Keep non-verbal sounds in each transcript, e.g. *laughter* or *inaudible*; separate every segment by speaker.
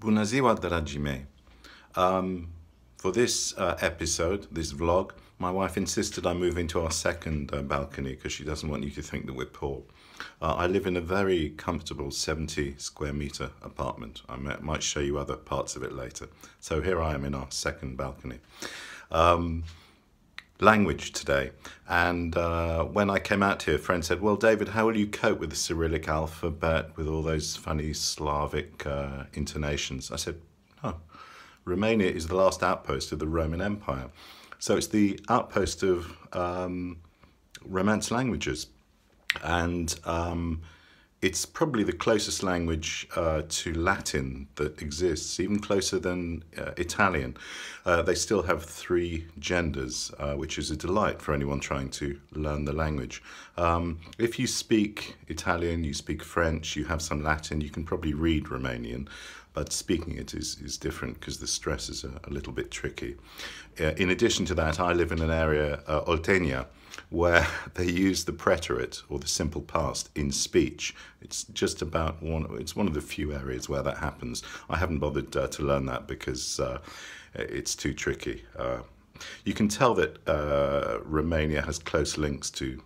Speaker 1: Bună ziua, dragii mei. Um, for this uh, episode, this vlog, my wife insisted I move into our second uh, balcony because she doesn't want you to think that we're poor. Uh, I live in a very comfortable 70 square meter apartment. I might show you other parts of it later. So here I am in our second balcony. Um, language today. And uh, when I came out here, a friend said, well, David, how will you cope with the Cyrillic alphabet, with all those funny Slavic uh, intonations? I said, no, oh, Romania is the last outpost of the Roman Empire. So it's the outpost of um, Romance languages. And um, it's probably the closest language uh, to Latin that exists, even closer than uh, Italian. Uh, they still have three genders, uh, which is a delight for anyone trying to learn the language. Um, if you speak Italian, you speak French, you have some Latin, you can probably read Romanian, but speaking it is, is different because the stresses are a little bit tricky. Uh, in addition to that, I live in an area, uh, Oltenia, where *laughs* they use the preterite or the simple past in speech. It's just about one, it's one of the few areas where that happens. I haven't bothered uh, to learn that because uh, it's too tricky. Uh, you can tell that uh, Romania has close links to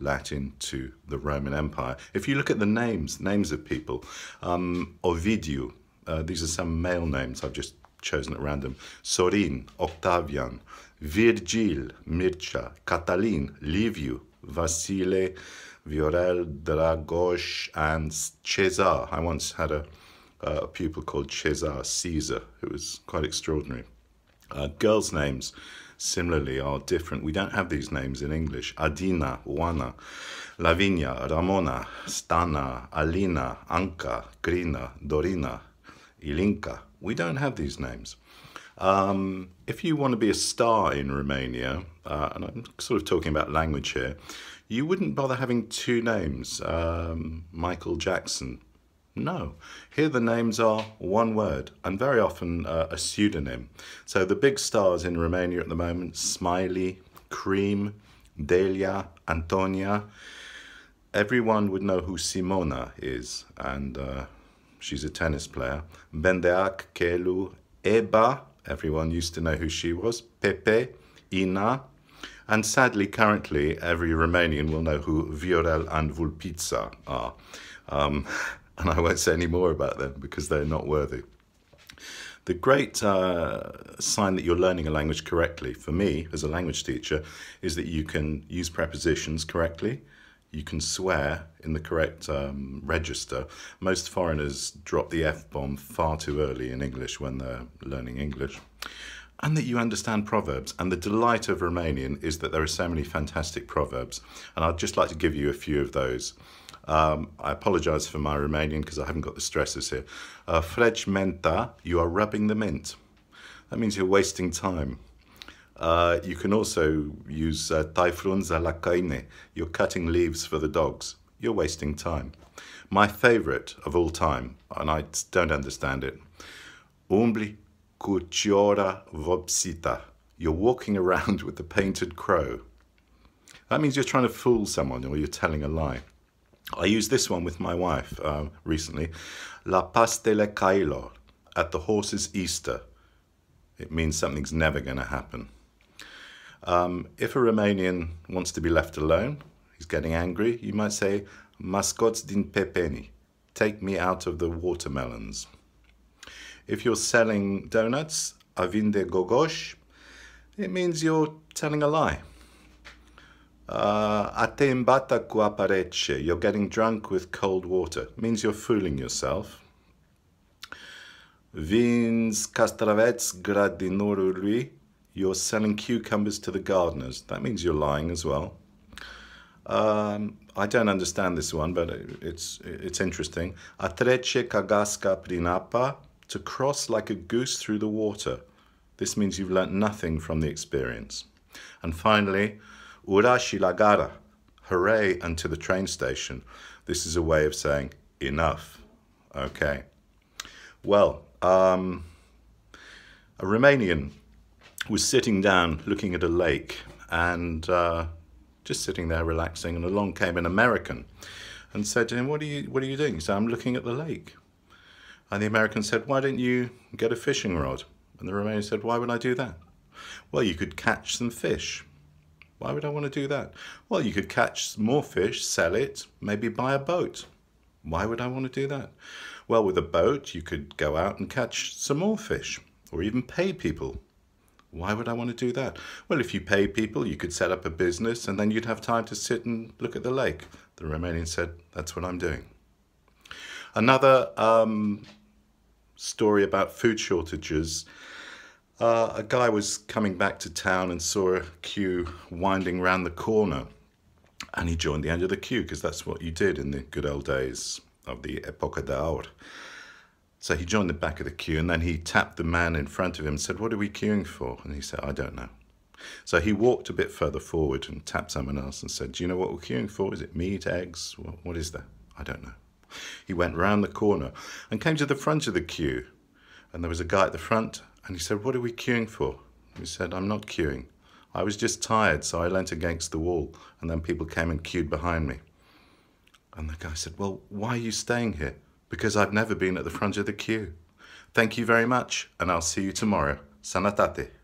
Speaker 1: Latin to the Roman Empire. If you look at the names, names of people, um, Ovidiu, uh, these are some male names I've just chosen at random, Sorin, Octavian, Virgil, Mircea, Catalin, Liviu, Vasile, Viorel, Dragos, and Cesar. I once had a, a pupil called Cesar Caesar, who was quite extraordinary. Uh, girls' names, similarly, are different. We don't have these names in English. Adina, Juana, Lavinia, Ramona, Stana, Alina, Anka, Grina, Dorina, Ilinka. We don't have these names. Um, if you want to be a star in Romania, uh, and I'm sort of talking about language here, you wouldn't bother having two names, um, Michael Jackson. No. Here the names are one word and very often uh, a pseudonym. So the big stars in Romania at the moment, Smiley, Cream, Delia, Antonia, everyone would know who Simona is and uh, She's a tennis player. Bendeak, Kelu, Eba, everyone used to know who she was, Pepe, Ina, and sadly, currently, every Romanian will know who Viorel and Vulpița are. Um, *laughs* and I won't say any more about them because they're not worthy. The great uh, sign that you're learning a language correctly, for me as a language teacher, is that you can use prepositions correctly, you can swear in the correct um, register. Most foreigners drop the F bomb far too early in English when they're learning English. And that you understand proverbs. And the delight of Romanian is that there are so many fantastic proverbs. And I'd just like to give you a few of those. Um, I apologise for my Romanian because I haven't got the stresses here. Uh, menta, you are rubbing the mint. That means you're wasting time. Uh, you can also use uh, taifrunza la You're cutting leaves for the dogs. You're wasting time. My favorite of all time, and I don't understand it, umbli cuciora vopsita. You're walking *laughs* around with the painted crow. That means you're trying to fool someone or you're telling a lie. I used this one with my wife uh, recently. La pastele cailor." at the horse's Easter. It means something's never going to happen. Um, if a Romanian wants to be left alone, he's getting angry, you might say, Mascoți din pepeni, take me out of the watermelons. If you're selling donuts, avinde gogoshe," it means you're telling a lie. Uh, ate imbata cu apa rece, you're getting drunk with cold water, it means you're fooling yourself. Vins castraveți gradinurului, you're selling cucumbers to the gardeners. That means you're lying as well. Um, I don't understand this one, but it's it's interesting. Atreche kagaska prinapa, to cross like a goose through the water. This means you've learnt nothing from the experience. And finally, urashi lagara, hooray and to the train station. This is a way of saying enough. Okay. Well, um, a Romanian was sitting down looking at a lake and uh, just sitting there relaxing and along came an American and said to him, what are you, what are you doing? He said, I'm looking at the lake. And the American said, why don't you get a fishing rod? And the Romanian said, why would I do that? Well, you could catch some fish. Why would I want to do that? Well, you could catch more fish, sell it, maybe buy a boat. Why would I want to do that? Well, with a boat, you could go out and catch some more fish or even pay people why would I want to do that? Well, if you pay people, you could set up a business and then you'd have time to sit and look at the lake. The Romanian said, That's what I'm doing. Another um, story about food shortages. Uh, a guy was coming back to town and saw a queue winding round the corner and he joined the end of the queue because that's what you did in the good old days of the Epoca d'Aur. So he joined the back of the queue and then he tapped the man in front of him and said, What are we queuing for? And he said, I don't know. So he walked a bit further forward and tapped someone else and said, Do you know what we're queuing for? Is it meat, eggs? What, what is that? I don't know. He went round the corner and came to the front of the queue. And there was a guy at the front and he said, What are we queuing for? He said, I'm not queuing. I was just tired, so I leant against the wall. And then people came and queued behind me. And the guy said, Well, why are you staying here? because I've never been at the front of the queue. Thank you very much, and I'll see you tomorrow. Sanatate.